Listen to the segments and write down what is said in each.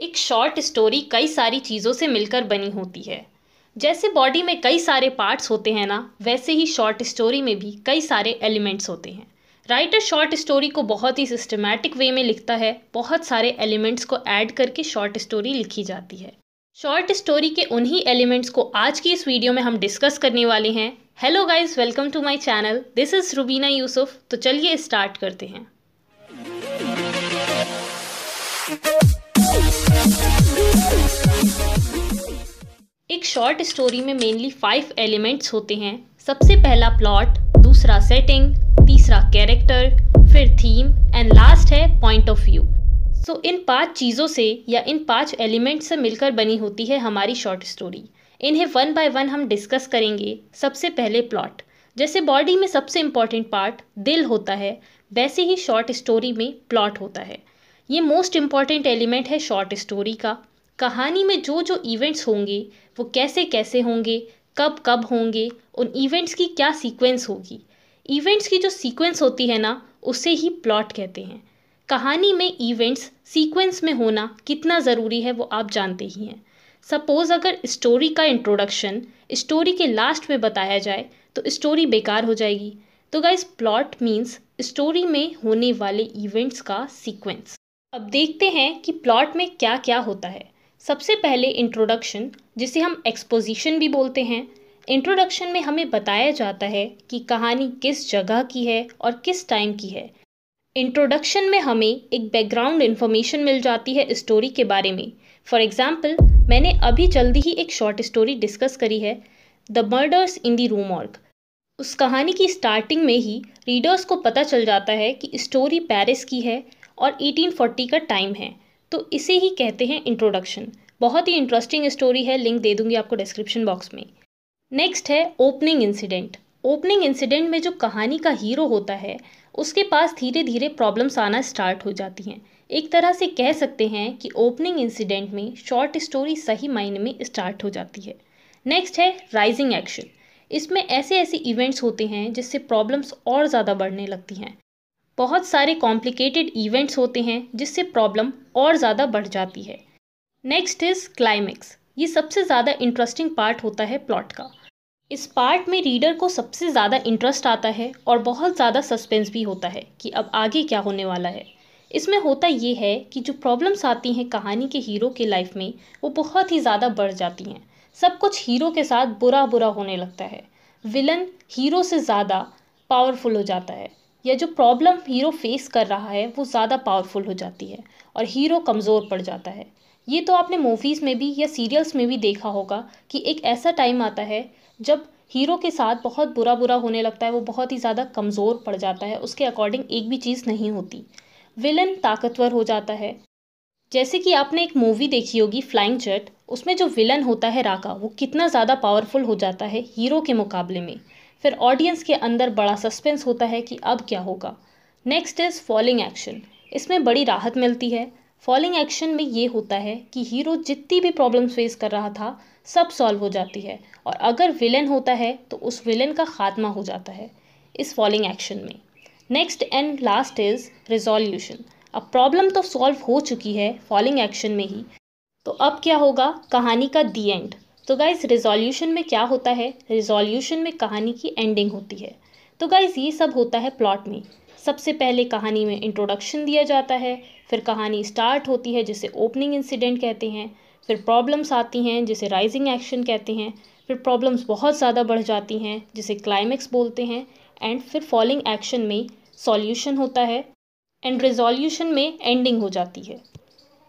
एक short story कई सारी चीज़ों से मिलकर बनी होती है जैसे बॉडी में कई सारे पार्ट्स होते हैं ना वैसे ही शॉर्ट स्टोरी में भी कई सारे एलिमेंट्स होते हैं राइटर शॉर्ट स्टोरी को बहुत ही सिस्टमैटिक वे में लिखता है बहुत सारे एलिमेंट्स को ऐड करके शॉर्ट स्टोरी लिखी जाती है शॉर्ट स्टोरी के उन्हीं एलिमेंट्स को आज की इस वीडियो में हम डिस्कस करने वाले हैं hello guys welcome to my channel this is Rubina Yusuf तो चलिए स्टार्ट करते हैं एक शॉर्ट स्टोरी में मेनली फाइव एलिमेंट्स होते हैं सबसे पहला प्लॉट दूसरा सेटिंग तीसरा कैरेक्टर फिर थीम एंड लास्ट है पॉइंट ऑफ व्यू सो इन पांच चीज़ों से या इन पांच एलिमेंट से मिलकर बनी होती है हमारी शॉर्ट स्टोरी इन्हें वन बाय वन हम डिस्कस करेंगे सबसे पहले प्लॉट जैसे बॉडी में सबसे इम्पॉर्टेंट पार्ट दिल होता है वैसे ही शॉर्ट स्टोरी में प्लॉट होता है ये मोस्ट इम्पॉर्टेंट एलिमेंट है शॉर्ट स्टोरी का कहानी में जो जो इवेंट्स होंगे वो कैसे कैसे होंगे कब कब होंगे उन इवेंट्स की क्या सीक्वेंस होगी इवेंट्स की जो सीक्वेंस होती है ना उसे ही प्लॉट कहते हैं कहानी में इवेंट्स सीक्वेंस में होना कितना ज़रूरी है वो आप जानते ही हैं सपोज़ अगर स्टोरी का इंट्रोडक्शन स्टोरी के लास्ट में बताया जाए तो स्टोरी बेकार हो जाएगी तो गाइज प्लॉट मीन्स स्टोरी में होने वाले इवेंट्स का सीक्वेंस अब देखते हैं कि प्लॉट में क्या क्या होता है सबसे पहले इंट्रोडक्शन जिसे हम एक्सपोजिशन भी बोलते हैं इंट्रोडक्शन में हमें बताया जाता है कि कहानी किस जगह की है और किस टाइम की है इंट्रोडक्शन में हमें एक बैकग्राउंड इन्फॉर्मेशन मिल जाती है स्टोरी के बारे में फॉर एग्ज़ाम्पल मैंने अभी जल्दी ही एक शॉर्ट स्टोरी डिस्कस करी है the murders in the Rue Morgue उस कहानी की स्टार्टिंग में ही रीडर्स को पता चल जाता है कि स्टोरी पेरिस की है और 1840 का टाइम है तो इसे ही कहते हैं इंट्रोडक्शन बहुत ही इंटरेस्टिंग स्टोरी है लिंक दे दूंगी आपको डिस्क्रिप्शन बॉक्स में नेक्स्ट है ओपनिंग इंसिडेंट ओपनिंग इंसिडेंट में जो कहानी का हीरो होता है उसके पास धीरे धीरे प्रॉब्लम्स आना स्टार्ट हो जाती हैं एक तरह से कह सकते हैं कि ओपनिंग इंसिडेंट में शॉर्ट स्टोरी सही मायने में स्टार्ट हो जाती है नेक्स्ट है राइजिंग एक्शन इसमें ऐसे ऐसे इवेंट्स होते हैं जिससे प्रॉब्लम्स और ज़्यादा बढ़ने लगती हैं बहुत सारे कॉम्प्लिकेटेड इवेंट्स होते हैं जिससे प्रॉब्लम और ज़्यादा बढ़ जाती है नेक्स्ट इज़ क्लाइमैक्स ये सबसे ज़्यादा इंटरेस्टिंग पार्ट होता है प्लॉट का इस पार्ट में रीडर को सबसे ज़्यादा इंटरेस्ट आता है और बहुत ज़्यादा सस्पेंस भी होता है कि अब आगे क्या होने वाला है इसमें होता ये है कि जो प्रॉब्लम्स आती हैं कहानी के हीरो के लाइफ में वो बहुत ही ज़्यादा बढ़ जाती हैं सब कुछ हीरो के साथ बुरा बुरा होने लगता है विलन हीरो से ज़्यादा पावरफुल हो जाता है या जो प्रॉब्लम हीरो फेस कर रहा है वो ज़्यादा पावरफुल हो जाती है और हीरो कमज़ोर पड़ जाता है ये तो आपने मूवीज़ में भी या सीरियल्स में भी देखा होगा कि एक ऐसा टाइम आता है जब हीरो के साथ बहुत बुरा बुरा होने लगता है वो बहुत ही ज़्यादा कमज़ोर पड़ जाता है उसके अकॉर्डिंग एक भी चीज़ नहीं होती विलन ताकतवर हो जाता है जैसे कि आपने एक मूवी देखी होगी फ्लाइंग जेट उसमें जो विलन होता है राका वो कितना ज़्यादा पावरफुल हो जाता है हीरो के मुकाबले में फिर ऑडियंस के अंदर बड़ा सस्पेंस होता है कि अब क्या होगा नेक्स्ट इज़ फॉलिंग एक्शन इसमें बड़ी राहत मिलती है फॉलिंग एक्शन में ये होता है कि हीरो जितनी भी प्रॉब्लम्स फेस कर रहा था सब सॉल्व हो जाती है और अगर विलेन होता है तो उस विलेन का खात्मा हो जाता है इस फॉलिंग एक्शन में next and last is resolution अब प्रॉब्लम तो सॉल्व हो चुकी है फॉलिंग एक्शन में ही तो अब क्या होगा कहानी का दी एंड तो गाइज रिजोल्यूशन में क्या होता है रिजोल्यूशन में कहानी की एंडिंग होती है तो गाइज ये सब होता है प्लॉट में सबसे पहले कहानी में इंट्रोडक्शन दिया जाता है फिर कहानी स्टार्ट होती है जिसे ओपनिंग इंसिडेंट कहते हैं फिर प्रॉब्लम्स आती हैं जिसे राइजिंग एक्शन कहते हैं फिर प्रॉब्लम्स बहुत ज़्यादा बढ़ जाती हैं जिसे क्लाइमैक्स बोलते हैं एंड फिर फॉलिंग एक्शन में सॉल्यूशन होता है एंड रिजोल्यूशन में एंडिंग हो जाती है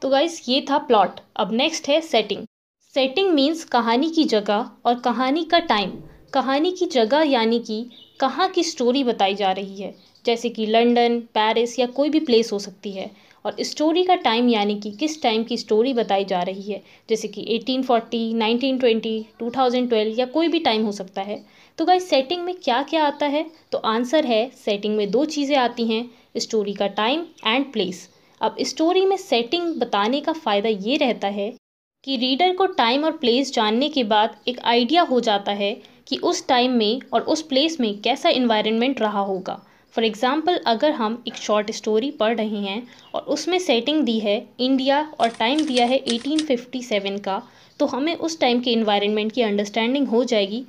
तो गाइस ये था प्लॉट अब नेक्स्ट है सेटिंग सेटिंग मीन्स कहानी की जगह और कहानी का टाइम कहानी की जगह यानी कि कहाँ की स्टोरी बताई जा रही है जैसे कि लंदन पेरिस या कोई भी प्लेस हो सकती है और स्टोरी का टाइम यानी कि किस टाइम की स्टोरी बताई जा रही है जैसे कि 1840, 1920, 2012 या कोई भी टाइम हो सकता है तो गाइस सेटिंग में क्या क्या आता है तो आंसर है सेटिंग में दो चीज़ें आती हैं स्टोरी का टाइम एंड प्लेस अब स्टोरी में सेटिंग बताने का फ़ायदा ये रहता है कि रीडर को टाइम और प्लेस जानने के बाद एक आइडिया हो जाता है कि उस टाइम में और उस प्लेस में कैसा इन्वायरमेंट रहा होगा फॉर एग्ज़ाम्पल अगर हम एक शॉर्ट स्टोरी पढ़ रहे हैं और उसमें सेटिंग दी है इंडिया और टाइम दिया है 1857 का तो हमें उस टाइम के इन्वायरमेंट की अंडरस्टैंडिंग हो जाएगी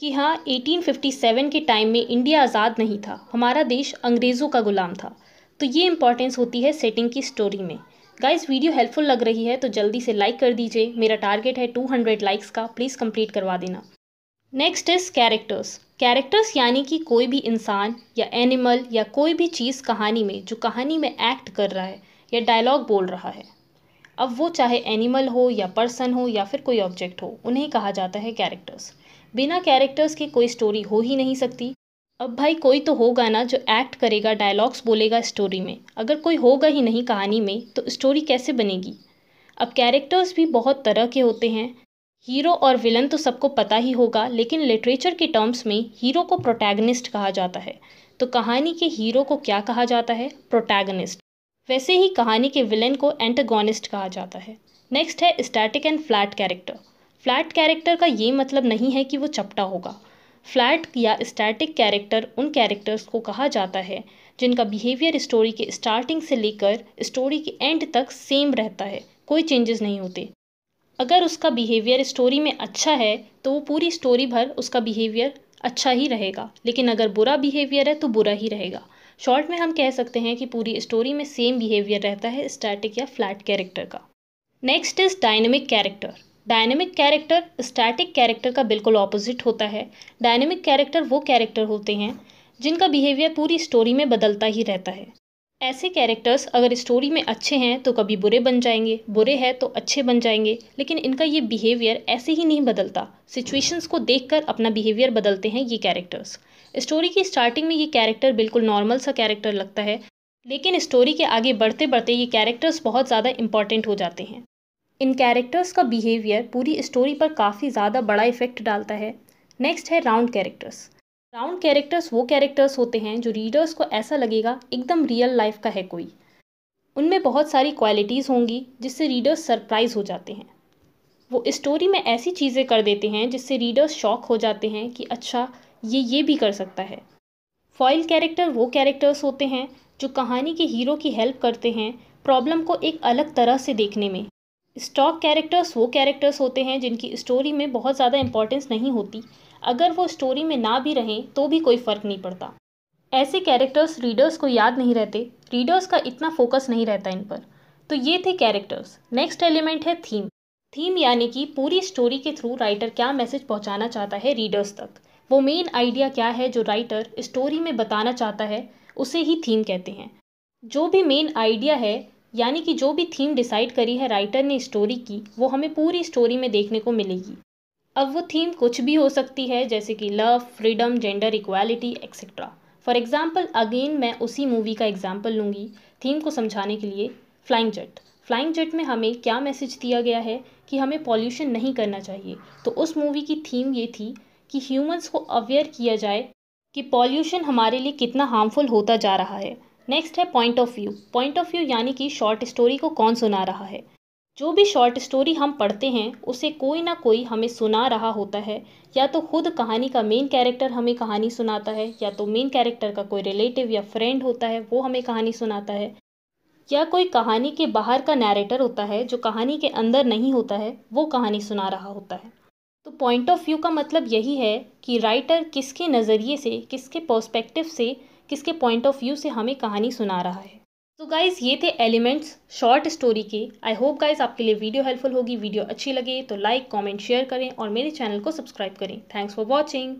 कि हाँ 1857 के टाइम में इंडिया आज़ाद नहीं था हमारा देश अंग्रेज़ों का ग़ुलाम था तो ये इम्पॉर्टेंस होती है सेटिंग की स्टोरी में गाइज वीडियो हेल्पफुल लग रही है तो जल्दी से लाइक कर दीजिए मेरा टारगेट है 200 लाइक्स का प्लीज़ कंप्लीट करवा देना नेक्स्ट इज़ कैरेक्टर्स कैरेक्टर्स यानी कि कोई भी इंसान या एनिमल या कोई भी चीज़ कहानी में जो कहानी में एक्ट कर रहा है या डायलॉग बोल रहा है अब वो चाहे एनिमल हो या पर्सन हो या फिर कोई ऑब्जेक्ट हो उन्हें कहा जाता है कैरेक्टर्स बिना कैरेक्टर्स के कोई स्टोरी हो ही नहीं सकती अब भाई कोई तो होगा ना जो एक्ट करेगा डायलॉग्स बोलेगा स्टोरी में अगर कोई होगा ही नहीं कहानी में तो स्टोरी कैसे बनेगी अब कैरेक्टर्स भी बहुत तरह के होते हैं हीरो और विलन तो सबको पता ही होगा लेकिन लिटरेचर के टर्म्स में हीरो को प्रोटैगनिस्ट कहा जाता है तो कहानी के हीरो को क्या कहा जाता है प्रोटैगनिस्ट वैसे ही कहानी के विलन को एंटागोनिस्ट कहा जाता है नेक्स्ट है static and flat character flat character का ये मतलब नहीं है कि वो चपटा होगा फ्लैट या स्टैटिक कैरेक्टर उन कैरेक्टर्स को कहा जाता है जिनका बिहेवियर स्टोरी के स्टार्टिंग से लेकर स्टोरी के एंड तक सेम रहता है कोई चेंजेस नहीं होते अगर उसका बिहेवियर स्टोरी में अच्छा है तो वो पूरी स्टोरी भर उसका बिहेवियर अच्छा ही रहेगा लेकिन अगर बुरा बिहेवियर है तो बुरा ही रहेगा शॉर्ट में हम कह सकते हैं कि पूरी स्टोरी में सेम बिहेवियर रहता है स्टैटिक या फ्लैट कैरेक्टर का next is dynamic character dynamic character static character का बिल्कुल ऑपोजिट होता है डायनेमिक कैरेक्टर वो कैरेक्टर होते हैं जिनका बिहेवियर पूरी स्टोरी में बदलता ही रहता है ऐसे कैरेक्टर्स अगर स्टोरी में अच्छे हैं तो कभी बुरे बन जाएंगे बुरे हैं तो अच्छे बन जाएंगे लेकिन इनका ये बिहेवियर ऐसे ही नहीं बदलता सिचुएशंस को देखकर अपना बिहेवियर बदलते हैं ये कैरेक्टर्स स्टोरी की स्टार्टिंग में ये कैरेक्टर बिल्कुल नॉर्मल सा कैरेक्टर लगता है लेकिन स्टोरी के आगे बढ़ते बढ़ते ये कैरेक्टर्स बहुत ज़्यादा इंपॉर्टेंट हो जाते हैं इन कैरेक्टर्स का बिहेवियर पूरी स्टोरी पर काफ़ी ज़्यादा बड़ा इफेक्ट डालता है नेक्स्ट है राउंड कैरेक्टर्स राउंड कैरेक्टर्स वो कैरेक्टर्स होते हैं जो रीडर्स को ऐसा लगेगा एकदम रियल लाइफ का है कोई उनमें बहुत सारी क्वालिटीज़ होंगी जिससे रीडर्स सरप्राइज हो जाते हैं वो स्टोरी में ऐसी चीज़ें कर देते हैं जिससे रीडर्स शॉक हो जाते हैं कि अच्छा ये ये भी कर सकता है फॉइल कैरेक्टर वो कैरेक्टर्स होते हैं जो कहानी के हीरो की हेल्प करते हैं प्रॉब्लम को एक अलग तरह से देखने में स्टॉक कैरेक्टर्स वो कैरेक्टर्स होते हैं जिनकी स्टोरी में बहुत ज़्यादा इंपॉर्टेंस नहीं होती अगर वो स्टोरी में ना भी रहें तो भी कोई फ़र्क नहीं पड़ता ऐसे कैरेक्टर्स रीडर्स को याद नहीं रहते रीडर्स का इतना फोकस नहीं रहता इन पर तो ये थे कैरेक्टर्स नेक्स्ट एलिमेंट है थीम थीम यानी कि पूरी स्टोरी के थ्रू राइटर क्या मैसेज पहुंचाना चाहता है रीडर्स तक वो मेन आइडिया क्या है जो राइटर स्टोरी में बताना चाहता है उसे ही थीम कहते हैं जो भी मेन आइडिया है यानी कि जो भी थीम डिसाइड करी है राइटर ने स्टोरी की वो हमें पूरी स्टोरी में देखने को मिलेगी अब वो थीम कुछ भी हो सकती है जैसे कि love freedom gender equality etcetera for example again मैं उसी मूवी का एग्ज़ाम्पल लूँगी थीम को समझाने के लिए फ्लाइंग जेट फ्लाइंग जेट में हमें क्या मैसेज दिया गया है कि हमें पॉल्यूशन नहीं करना चाहिए तो उस मूवी की थीम ये थी कि ह्यूमंस को अवेयर किया जाए कि पॉल्यूशन हमारे लिए कितना हार्मफुल होता जा रहा है नेक्स्ट है point of view point of view यानी कि शॉर्ट स्टोरी को कौन सुना रहा है जो भी शॉर्ट स्टोरी हम पढ़ते हैं उसे कोई ना कोई हमें सुना रहा होता है या तो खुद कहानी का मेन कैरेक्टर हमें कहानी सुनाता है या तो मेन कैरेक्टर का कोई रिलेटिव या फ्रेंड होता है वो हमें कहानी सुनाता है या कोई कहानी के बाहर का नैरेटर होता है जो कहानी के अंदर नहीं होता है वो कहानी सुना रहा होता है तो पॉइंट ऑफ व्यू का मतलब यही है कि राइटर किसके नज़रिए से किसके पर्सपेक्टिव से किसके पॉइंट ऑफ व्यू से हमें कहानी सुना रहा है तो गाइज़ ये थे एलिमेंट्स शॉर्ट स्टोरी के आई होप गाइज़ आपके लिए वीडियो हेल्पफुल होगी वीडियो अच्छी लगे तो लाइक कमेंट शेयर करें और मेरे चैनल को सब्सक्राइब करें थैंक्स फॉर वॉचिंग